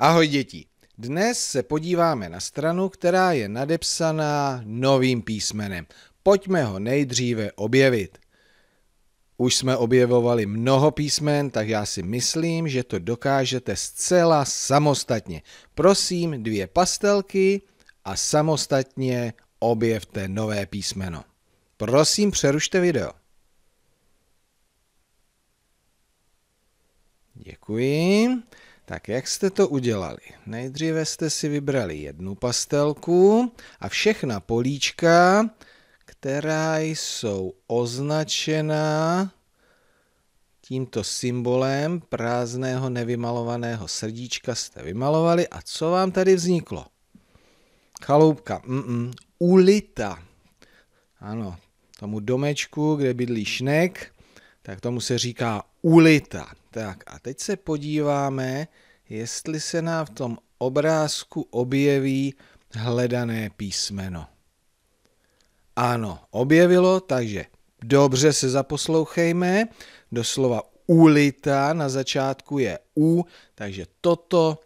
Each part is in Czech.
Ahoj děti! Dnes se podíváme na stranu, která je nadepsaná novým písmenem. Pojďme ho nejdříve objevit. Už jsme objevovali mnoho písmen, tak já si myslím, že to dokážete zcela samostatně. Prosím, dvě pastelky a samostatně objevte nové písmeno. Prosím, přerušte video. Děkuji. Tak jak jste to udělali? Nejdříve jste si vybrali jednu pastelku a všechna políčka, která jsou označena tímto symbolem prázdného nevymalovaného srdíčka jste vymalovali a co vám tady vzniklo? Chaloupka, mm-mm, ulita. Ano, tomu domečku, kde bydlí šnek, tak tomu se říká ulita. Tak a teď se podíváme, jestli se nám v tom obrázku objeví hledané písmeno. Ano, objevilo, takže dobře se zaposlouchejme. Doslova ulita na začátku je U, takže toto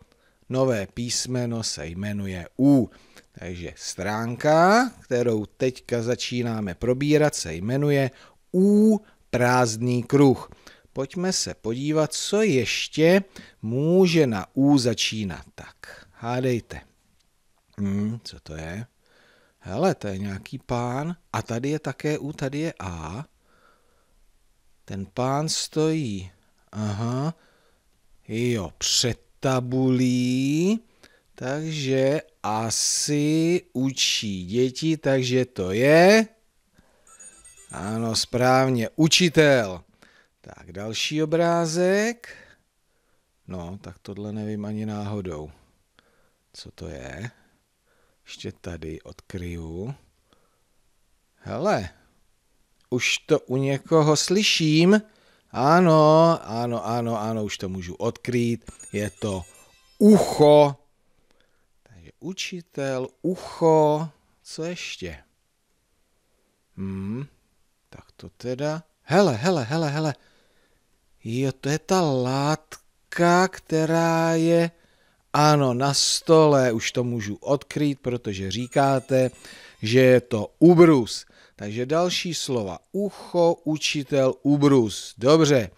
nové písmeno se jmenuje U. Takže stránka, kterou teďka začínáme probírat, se jmenuje U prázdný kruh. Pojďme se podívat, co ještě může na U začínat. Tak, hádejte. Hmm, co to je? Hele, to je nějaký pán. A tady je také U, tady je A. Ten pán stojí. Aha. Jo, před tabulí. Takže asi učí děti, takže to je... Ano, správně, učitel. Tak, další obrázek. No, tak tohle nevím ani náhodou. Co to je? Ještě tady odkryju. Hele, už to u někoho slyším. Ano, ano, ano, ano, už to můžu odkrýt. Je to ucho. Takže učitel, ucho, co ještě? Hmm, to teda... Hele, hele, hele, hele. Jo, to je ta látka, která je... Ano, na stole už to můžu odkrýt, protože říkáte, že je to ubrus. Takže další slova. Ucho, učitel, ubrus. Dobře.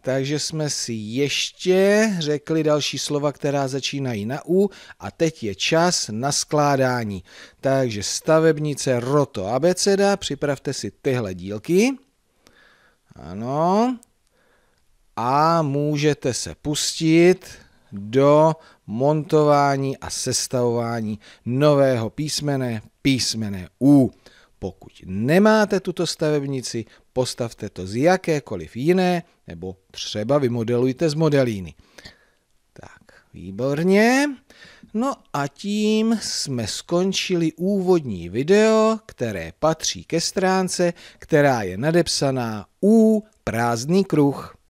Takže jsme si ještě řekli další slova, která začínají na U a teď je čas na skládání. Takže stavebnice Roto abeceda, připravte si tyhle dílky. Ano. A můžete se pustit do montování a sestavování nového písmene, písmene U. Pokud nemáte tuto stavebnici, postavte to z jakékoliv jiné, nebo třeba vymodelujte z modelíny. Tak, výborně. No a tím jsme skončili úvodní video, které patří ke stránce, která je nadepsaná U prázdný kruh.